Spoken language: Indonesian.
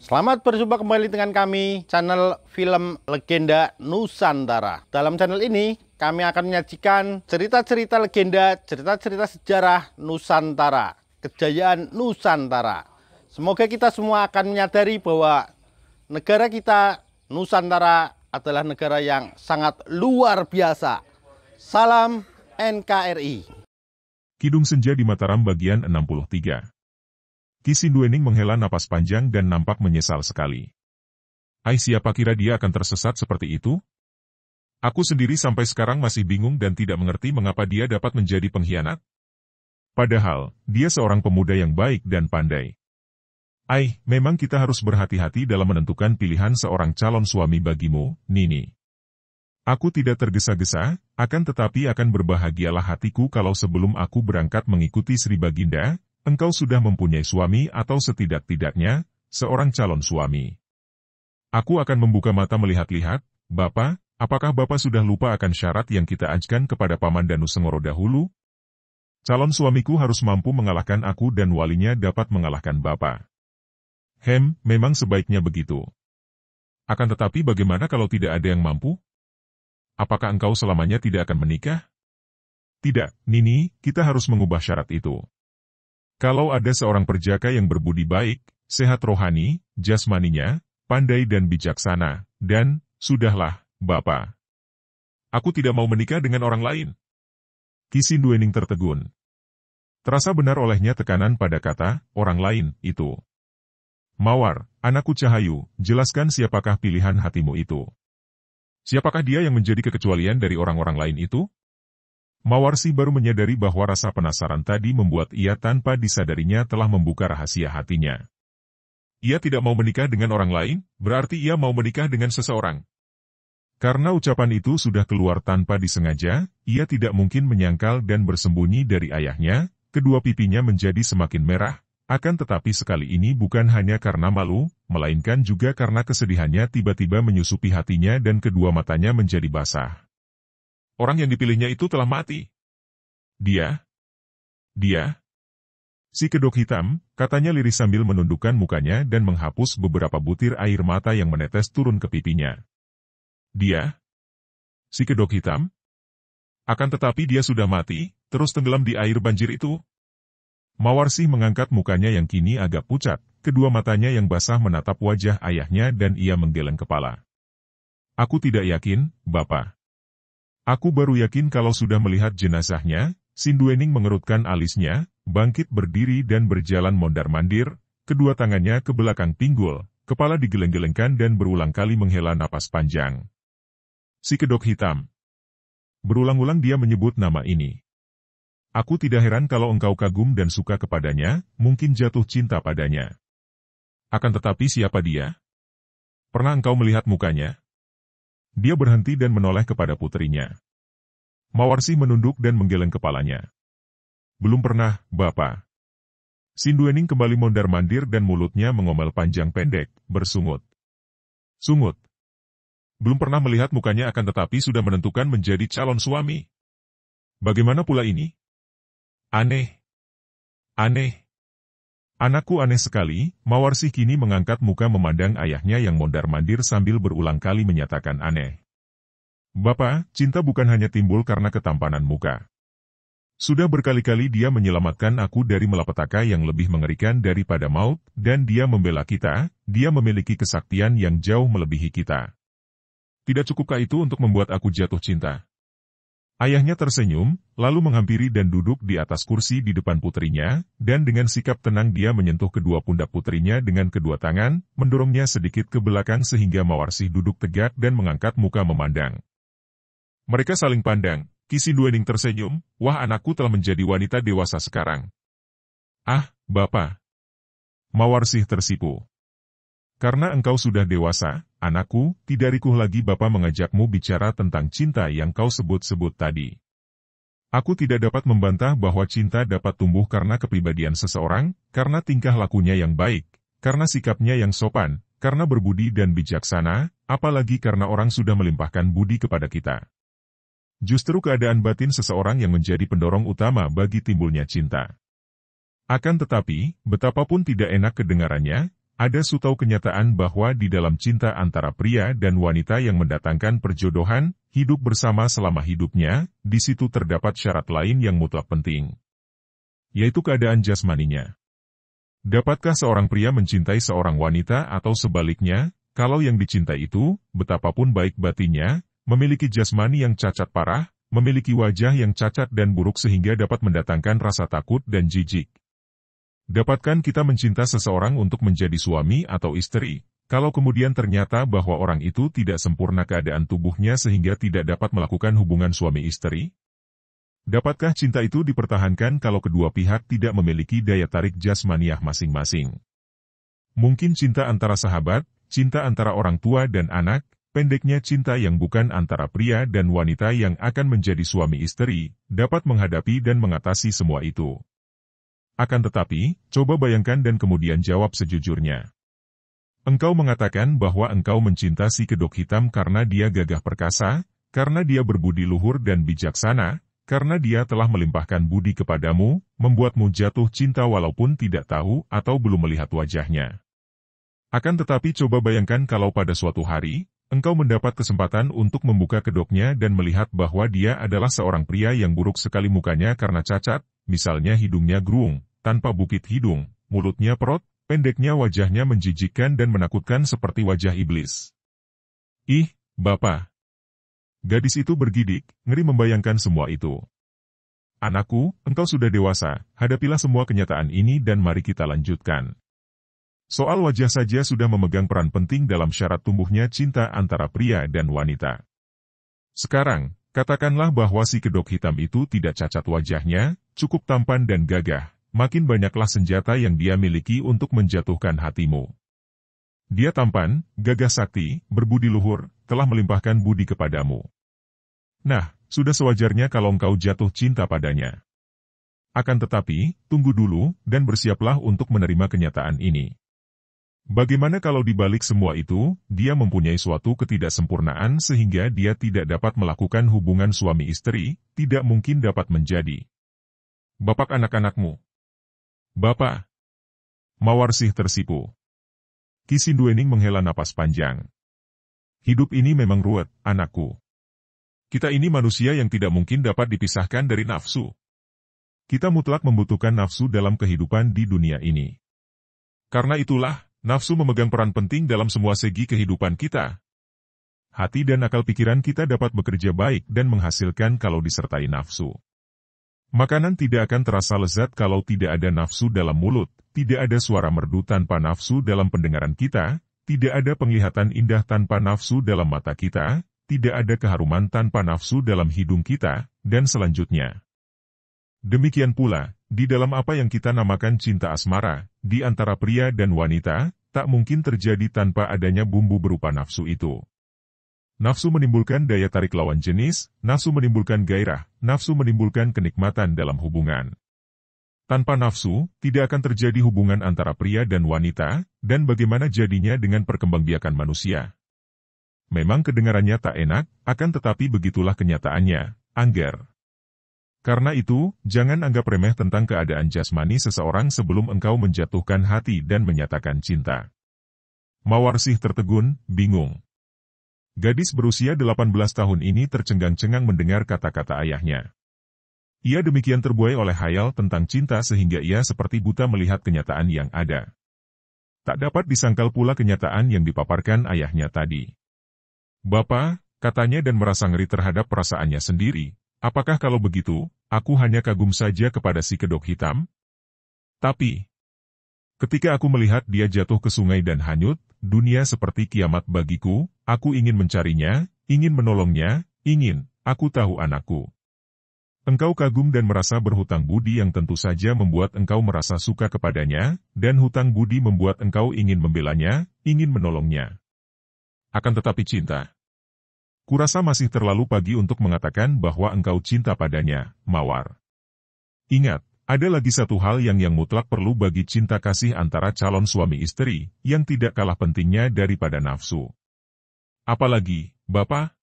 Selamat berjumpa kembali dengan kami, channel film Legenda Nusantara. Dalam channel ini, kami akan menyajikan cerita-cerita legenda, cerita-cerita sejarah Nusantara, kejayaan Nusantara. Semoga kita semua akan menyadari bahwa negara kita, Nusantara, adalah negara yang sangat luar biasa. Salam NKRI. Kidung Senja di Mataram bagian 63 Kisinduening menghela napas panjang dan nampak menyesal sekali. Ai siapa kira dia akan tersesat seperti itu? Aku sendiri sampai sekarang masih bingung dan tidak mengerti mengapa dia dapat menjadi pengkhianat. Padahal, dia seorang pemuda yang baik dan pandai. Ai, memang kita harus berhati-hati dalam menentukan pilihan seorang calon suami bagimu, Nini. Aku tidak tergesa-gesa, akan tetapi akan berbahagialah hatiku kalau sebelum aku berangkat mengikuti Sri Baginda, engkau sudah mempunyai suami atau setidak-tidaknya, seorang calon suami. Aku akan membuka mata melihat-lihat, Bapak, apakah Bapak sudah lupa akan syarat yang kita ajukan kepada Paman Danu Sengoro dahulu? Calon suamiku harus mampu mengalahkan aku dan walinya dapat mengalahkan Bapak. Hem, memang sebaiknya begitu. Akan tetapi bagaimana kalau tidak ada yang mampu? Apakah engkau selamanya tidak akan menikah? Tidak, Nini, kita harus mengubah syarat itu. Kalau ada seorang perjaka yang berbudi baik, sehat rohani, jasmaninya, pandai dan bijaksana, dan, sudahlah, Bapak. Aku tidak mau menikah dengan orang lain. Duening tertegun. Terasa benar olehnya tekanan pada kata, orang lain, itu. Mawar, anakku Cahayu, jelaskan siapakah pilihan hatimu itu. Siapakah dia yang menjadi kekecualian dari orang-orang lain itu? Mawarsi baru menyadari bahwa rasa penasaran tadi membuat ia tanpa disadarinya telah membuka rahasia hatinya. Ia tidak mau menikah dengan orang lain, berarti ia mau menikah dengan seseorang. Karena ucapan itu sudah keluar tanpa disengaja, ia tidak mungkin menyangkal dan bersembunyi dari ayahnya, kedua pipinya menjadi semakin merah, akan tetapi sekali ini bukan hanya karena malu, melainkan juga karena kesedihannya tiba-tiba menyusupi hatinya dan kedua matanya menjadi basah. Orang yang dipilihnya itu telah mati. Dia? Dia? Si kedok hitam, katanya liris sambil menundukkan mukanya dan menghapus beberapa butir air mata yang menetes turun ke pipinya. Dia? Si kedok hitam? Akan tetapi dia sudah mati, terus tenggelam di air banjir itu. Mawarsih mengangkat mukanya yang kini agak pucat, kedua matanya yang basah menatap wajah ayahnya dan ia menggeleng kepala. Aku tidak yakin, Bapak. Aku baru yakin kalau sudah melihat jenazahnya, Sinduening mengerutkan alisnya, bangkit berdiri dan berjalan mondar-mandir, kedua tangannya ke belakang pinggul, kepala digeleng-gelengkan dan berulang kali menghela napas panjang. Si kedok hitam. Berulang-ulang dia menyebut nama ini. Aku tidak heran kalau engkau kagum dan suka kepadanya, mungkin jatuh cinta padanya. Akan tetapi siapa dia? Pernah engkau melihat mukanya? Dia berhenti dan menoleh kepada putrinya. Mawarsi menunduk dan menggeleng kepalanya. Belum pernah, Bapak. Sinduening kembali mondar-mandir dan mulutnya mengomel panjang pendek, bersungut. Sungut. Belum pernah melihat mukanya akan tetapi sudah menentukan menjadi calon suami. Bagaimana pula ini? Aneh. Aneh. Anakku aneh sekali, Mawarsih kini mengangkat muka memandang ayahnya yang mondar-mandir sambil berulang kali menyatakan aneh. Bapak, cinta bukan hanya timbul karena ketampanan muka. Sudah berkali-kali dia menyelamatkan aku dari melapetaka yang lebih mengerikan daripada maut, dan dia membela kita, dia memiliki kesaktian yang jauh melebihi kita. Tidak cukupkah itu untuk membuat aku jatuh cinta? Ayahnya tersenyum, lalu menghampiri dan duduk di atas kursi di depan putrinya, dan dengan sikap tenang dia menyentuh kedua pundak putrinya dengan kedua tangan, mendorongnya sedikit ke belakang sehingga Mawarsih duduk tegak dan mengangkat muka memandang. Mereka saling pandang, Kisi Duening tersenyum, wah anakku telah menjadi wanita dewasa sekarang. Ah, Bapak. Mawarsih tersipu. Karena engkau sudah dewasa, anakku, tidak rikuh lagi Bapa mengajakmu bicara tentang cinta yang kau sebut-sebut tadi. Aku tidak dapat membantah bahwa cinta dapat tumbuh karena kepribadian seseorang, karena tingkah lakunya yang baik, karena sikapnya yang sopan, karena berbudi dan bijaksana, apalagi karena orang sudah melimpahkan budi kepada kita. Justru keadaan batin seseorang yang menjadi pendorong utama bagi timbulnya cinta. Akan tetapi, betapapun tidak enak kedengarannya, ada sutau kenyataan bahwa di dalam cinta antara pria dan wanita yang mendatangkan perjodohan, hidup bersama selama hidupnya, di situ terdapat syarat lain yang mutlak penting. Yaitu keadaan jasmaninya. Dapatkah seorang pria mencintai seorang wanita atau sebaliknya, kalau yang dicintai itu, betapapun baik batinnya, memiliki jasmani yang cacat parah, memiliki wajah yang cacat dan buruk sehingga dapat mendatangkan rasa takut dan jijik. Dapatkan kita mencinta seseorang untuk menjadi suami atau istri, kalau kemudian ternyata bahwa orang itu tidak sempurna keadaan tubuhnya sehingga tidak dapat melakukan hubungan suami istri? Dapatkah cinta itu dipertahankan kalau kedua pihak tidak memiliki daya tarik jasmaniah masing-masing? Mungkin cinta antara sahabat, cinta antara orang tua dan anak, pendeknya cinta yang bukan antara pria dan wanita yang akan menjadi suami istri, dapat menghadapi dan mengatasi semua itu. Akan tetapi, coba bayangkan dan kemudian jawab sejujurnya. Engkau mengatakan bahwa engkau mencinta si kedok hitam karena dia gagah perkasa, karena dia berbudi luhur dan bijaksana, karena dia telah melimpahkan budi kepadamu, membuatmu jatuh cinta walaupun tidak tahu atau belum melihat wajahnya. Akan tetapi coba bayangkan kalau pada suatu hari, engkau mendapat kesempatan untuk membuka kedoknya dan melihat bahwa dia adalah seorang pria yang buruk sekali mukanya karena cacat, misalnya hidungnya gerung, tanpa bukit hidung, mulutnya perot, pendeknya wajahnya menjijikan dan menakutkan seperti wajah iblis. Ih, Bapak. Gadis itu bergidik, ngeri membayangkan semua itu. Anakku, engkau sudah dewasa, hadapilah semua kenyataan ini dan mari kita lanjutkan. Soal wajah saja sudah memegang peran penting dalam syarat tumbuhnya cinta antara pria dan wanita. Sekarang, katakanlah bahwa si kedok hitam itu tidak cacat wajahnya, cukup tampan dan gagah, makin banyaklah senjata yang dia miliki untuk menjatuhkan hatimu. Dia tampan, gagah sakti, berbudi luhur, telah melimpahkan budi kepadamu. Nah, sudah sewajarnya kalau engkau jatuh cinta padanya. Akan tetapi, tunggu dulu dan bersiaplah untuk menerima kenyataan ini. Bagaimana kalau dibalik semua itu, dia mempunyai suatu ketidaksempurnaan sehingga dia tidak dapat melakukan hubungan suami istri, tidak mungkin dapat menjadi Bapak anak-anakmu. Bapak. Mawar sih tersipu. Kisinduening menghela napas panjang. Hidup ini memang ruwet, anakku. Kita ini manusia yang tidak mungkin dapat dipisahkan dari nafsu. Kita mutlak membutuhkan nafsu dalam kehidupan di dunia ini. Karena itulah, nafsu memegang peran penting dalam semua segi kehidupan kita. Hati dan akal pikiran kita dapat bekerja baik dan menghasilkan kalau disertai nafsu. Makanan tidak akan terasa lezat kalau tidak ada nafsu dalam mulut, tidak ada suara merdu tanpa nafsu dalam pendengaran kita, tidak ada penglihatan indah tanpa nafsu dalam mata kita, tidak ada keharuman tanpa nafsu dalam hidung kita, dan selanjutnya. Demikian pula, di dalam apa yang kita namakan cinta asmara, di antara pria dan wanita, tak mungkin terjadi tanpa adanya bumbu berupa nafsu itu. Nafsu menimbulkan daya tarik lawan jenis, nafsu menimbulkan gairah, nafsu menimbulkan kenikmatan dalam hubungan. Tanpa nafsu, tidak akan terjadi hubungan antara pria dan wanita, dan bagaimana jadinya dengan perkembangbiakan manusia. Memang kedengarannya tak enak, akan tetapi begitulah kenyataannya, angger. Karena itu, jangan anggap remeh tentang keadaan jasmani seseorang sebelum engkau menjatuhkan hati dan menyatakan cinta. Mawarsih tertegun, bingung. Gadis berusia 18 tahun ini tercengang-cengang mendengar kata-kata ayahnya. Ia demikian terbuai oleh hayal tentang cinta sehingga ia seperti buta melihat kenyataan yang ada. Tak dapat disangkal pula kenyataan yang dipaparkan ayahnya tadi. Bapak, katanya dan merasa ngeri terhadap perasaannya sendiri, apakah kalau begitu, aku hanya kagum saja kepada si kedok hitam? Tapi, Ketika aku melihat dia jatuh ke sungai dan hanyut, dunia seperti kiamat bagiku, aku ingin mencarinya, ingin menolongnya, ingin, aku tahu anakku. Engkau kagum dan merasa berhutang budi yang tentu saja membuat engkau merasa suka kepadanya, dan hutang budi membuat engkau ingin membelanya, ingin menolongnya. Akan tetapi cinta. Kurasa masih terlalu pagi untuk mengatakan bahwa engkau cinta padanya, Mawar. Ingat, ada lagi satu hal yang yang mutlak perlu bagi cinta kasih antara calon suami istri, yang tidak kalah pentingnya daripada nafsu. Apalagi, Bapak,